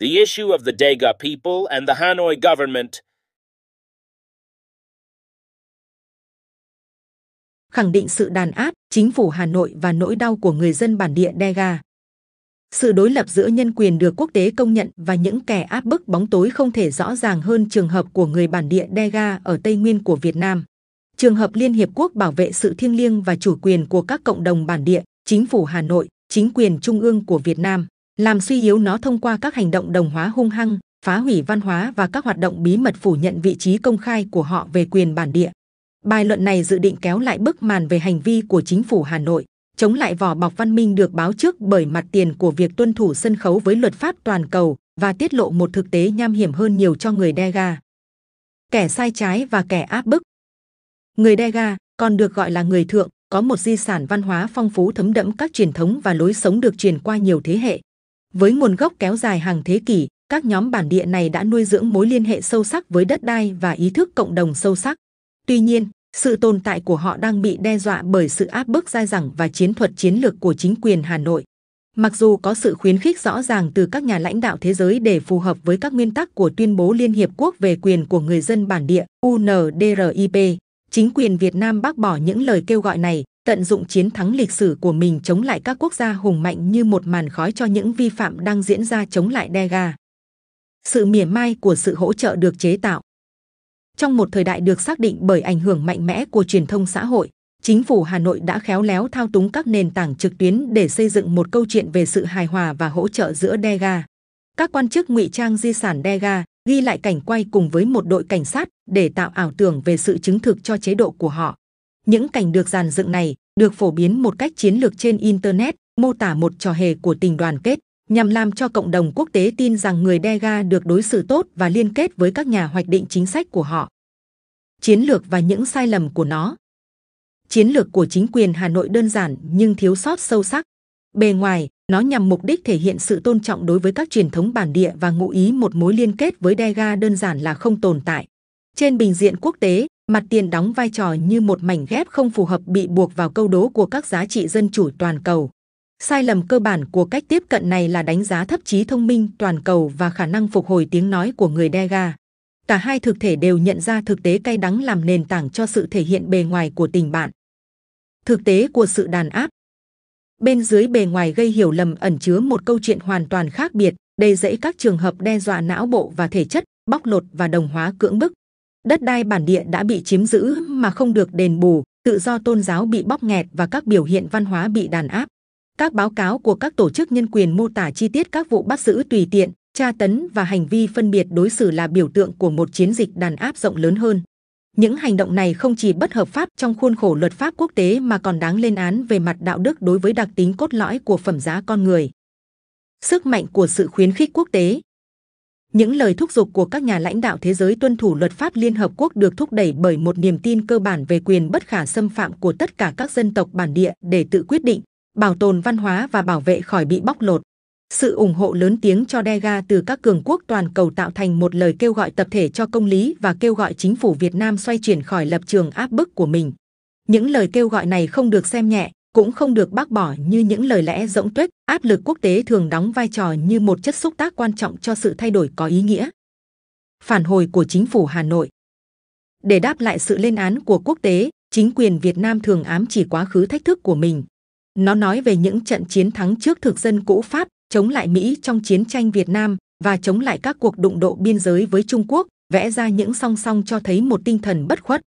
The issue of the Dega people and the Hanoi government khẳng định sự đàn áp, chính phủ Hà Nội và nỗi đau của người dân bản địa Dega. Sự đối lập giữa nhân quyền được quốc tế công nhận và những kẻ áp bức bóng tối không thể rõ ràng hơn trường hợp của người bản địa Dega ở Tây Nguyên của Việt Nam. Trường hợp Liên Hiệp Quốc bảo vệ sự thiêng liêng và chủ quyền của các cộng đồng bản địa, chính phủ Hà Nội, chính quyền trung ương của Việt Nam làm suy yếu nó thông qua các hành động đồng hóa hung hăng, phá hủy văn hóa và các hoạt động bí mật phủ nhận vị trí công khai của họ về quyền bản địa. Bài luận này dự định kéo lại bức màn về hành vi của chính phủ Hà Nội, chống lại vỏ bọc văn minh được báo trước bởi mặt tiền của việc tuân thủ sân khấu với luật pháp toàn cầu và tiết lộ một thực tế nham hiểm hơn nhiều cho người đe Kẻ sai trái và kẻ áp bức. Người đe còn được gọi là người thượng, có một di sản văn hóa phong phú thấm đẫm các truyền thống và lối sống được truyền qua nhiều thế hệ, với nguồn gốc kéo dài hàng thế kỷ, các nhóm bản địa này đã nuôi dưỡng mối liên hệ sâu sắc với đất đai và ý thức cộng đồng sâu sắc. Tuy nhiên, sự tồn tại của họ đang bị đe dọa bởi sự áp bức dai dẳng và chiến thuật chiến lược của chính quyền Hà Nội. Mặc dù có sự khuyến khích rõ ràng từ các nhà lãnh đạo thế giới để phù hợp với các nguyên tắc của tuyên bố Liên Hiệp Quốc về quyền của người dân bản địa UNDRIP, chính quyền Việt Nam bác bỏ những lời kêu gọi này tận dụng chiến thắng lịch sử của mình chống lại các quốc gia hùng mạnh như một màn khói cho những vi phạm đang diễn ra chống lại Dega. Sự mỉa mai của sự hỗ trợ được chế tạo trong một thời đại được xác định bởi ảnh hưởng mạnh mẽ của truyền thông xã hội, chính phủ Hà Nội đã khéo léo thao túng các nền tảng trực tuyến để xây dựng một câu chuyện về sự hài hòa và hỗ trợ giữa Dega. Các quan chức ngụy trang di sản Dega ghi lại cảnh quay cùng với một đội cảnh sát để tạo ảo tưởng về sự chứng thực cho chế độ của họ. Những cảnh được dàn dựng này được phổ biến một cách chiến lược trên Internet, mô tả một trò hề của tình đoàn kết, nhằm làm cho cộng đồng quốc tế tin rằng người Dega được đối xử tốt và liên kết với các nhà hoạch định chính sách của họ. Chiến lược và những sai lầm của nó Chiến lược của chính quyền Hà Nội đơn giản nhưng thiếu sót sâu sắc. Bề ngoài, nó nhằm mục đích thể hiện sự tôn trọng đối với các truyền thống bản địa và ngụ ý một mối liên kết với Dega đơn giản là không tồn tại. Trên bình diện quốc tế, mặt tiền đóng vai trò như một mảnh ghép không phù hợp bị buộc vào câu đố của các giá trị dân chủ toàn cầu. Sai lầm cơ bản của cách tiếp cận này là đánh giá thấp trí thông minh toàn cầu và khả năng phục hồi tiếng nói của người Dega. Cả hai thực thể đều nhận ra thực tế cay đắng làm nền tảng cho sự thể hiện bề ngoài của tình bạn. Thực tế của sự đàn áp Bên dưới bề ngoài gây hiểu lầm ẩn chứa một câu chuyện hoàn toàn khác biệt, đầy dẫy các trường hợp đe dọa não bộ và thể chất, bóc lột và đồng hóa cưỡng bức, đất đai bản địa đã bị chiếm giữ mà không được đền bù, tự do tôn giáo bị bóp nghẹt và các biểu hiện văn hóa bị đàn áp. Các báo cáo của các tổ chức nhân quyền mô tả chi tiết các vụ bắt giữ tùy tiện, tra tấn và hành vi phân biệt đối xử là biểu tượng của một chiến dịch đàn áp rộng lớn hơn. Những hành động này không chỉ bất hợp pháp trong khuôn khổ luật pháp quốc tế mà còn đáng lên án về mặt đạo đức đối với đặc tính cốt lõi của phẩm giá con người. Sức mạnh của sự khuyến khích quốc tế những lời thúc giục của các nhà lãnh đạo thế giới tuân thủ luật pháp Liên Hợp Quốc được thúc đẩy bởi một niềm tin cơ bản về quyền bất khả xâm phạm của tất cả các dân tộc bản địa để tự quyết định, bảo tồn văn hóa và bảo vệ khỏi bị bóc lột. Sự ủng hộ lớn tiếng cho Dega từ các cường quốc toàn cầu tạo thành một lời kêu gọi tập thể cho công lý và kêu gọi chính phủ Việt Nam xoay chuyển khỏi lập trường áp bức của mình. Những lời kêu gọi này không được xem nhẹ, cũng không được bác bỏ như những lời lẽ rỗng tuếch. Áp lực quốc tế thường đóng vai trò như một chất xúc tác quan trọng cho sự thay đổi có ý nghĩa. Phản hồi của chính phủ Hà Nội Để đáp lại sự lên án của quốc tế, chính quyền Việt Nam thường ám chỉ quá khứ thách thức của mình. Nó nói về những trận chiến thắng trước thực dân cũ Pháp, chống lại Mỹ trong chiến tranh Việt Nam và chống lại các cuộc đụng độ biên giới với Trung Quốc, vẽ ra những song song cho thấy một tinh thần bất khuất.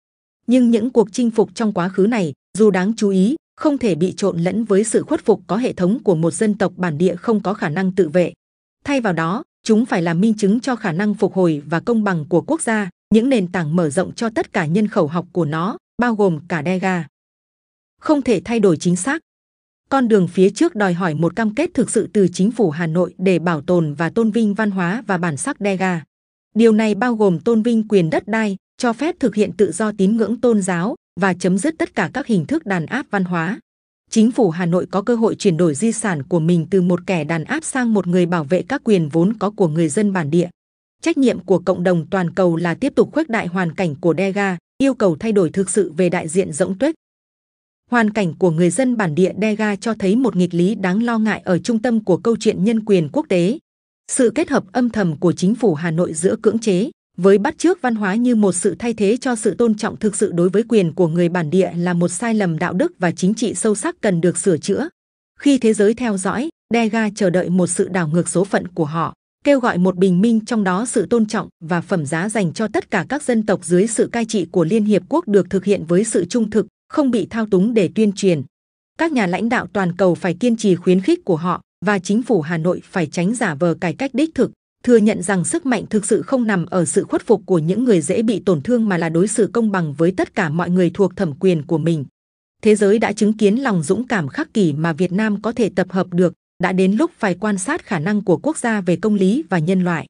Nhưng những cuộc chinh phục trong quá khứ này, dù đáng chú ý, không thể bị trộn lẫn với sự khuất phục có hệ thống của một dân tộc bản địa không có khả năng tự vệ. Thay vào đó, chúng phải là minh chứng cho khả năng phục hồi và công bằng của quốc gia, những nền tảng mở rộng cho tất cả nhân khẩu học của nó, bao gồm cả Dega. Không thể thay đổi chính xác. Con đường phía trước đòi hỏi một cam kết thực sự từ chính phủ Hà Nội để bảo tồn và tôn vinh văn hóa và bản sắc Dega. Điều này bao gồm tôn vinh quyền đất đai, cho phép thực hiện tự do tín ngưỡng tôn giáo, và chấm dứt tất cả các hình thức đàn áp văn hóa. Chính phủ Hà Nội có cơ hội chuyển đổi di sản của mình từ một kẻ đàn áp sang một người bảo vệ các quyền vốn có của người dân bản địa. Trách nhiệm của cộng đồng toàn cầu là tiếp tục khuếch đại hoàn cảnh của Dega, yêu cầu thay đổi thực sự về đại diện rỗng tuếch. Hoàn cảnh của người dân bản địa Dega cho thấy một nghịch lý đáng lo ngại ở trung tâm của câu chuyện nhân quyền quốc tế. Sự kết hợp âm thầm của chính phủ Hà Nội giữa cưỡng chế, với bắt chước văn hóa như một sự thay thế cho sự tôn trọng thực sự đối với quyền của người bản địa là một sai lầm đạo đức và chính trị sâu sắc cần được sửa chữa. Khi thế giới theo dõi, Dega chờ đợi một sự đảo ngược số phận của họ, kêu gọi một bình minh trong đó sự tôn trọng và phẩm giá dành cho tất cả các dân tộc dưới sự cai trị của Liên Hiệp Quốc được thực hiện với sự trung thực, không bị thao túng để tuyên truyền. Các nhà lãnh đạo toàn cầu phải kiên trì khuyến khích của họ và chính phủ Hà Nội phải tránh giả vờ cải cách đích thực, thừa nhận rằng sức mạnh thực sự không nằm ở sự khuất phục của những người dễ bị tổn thương mà là đối xử công bằng với tất cả mọi người thuộc thẩm quyền của mình. Thế giới đã chứng kiến lòng dũng cảm khắc kỷ mà Việt Nam có thể tập hợp được, đã đến lúc phải quan sát khả năng của quốc gia về công lý và nhân loại.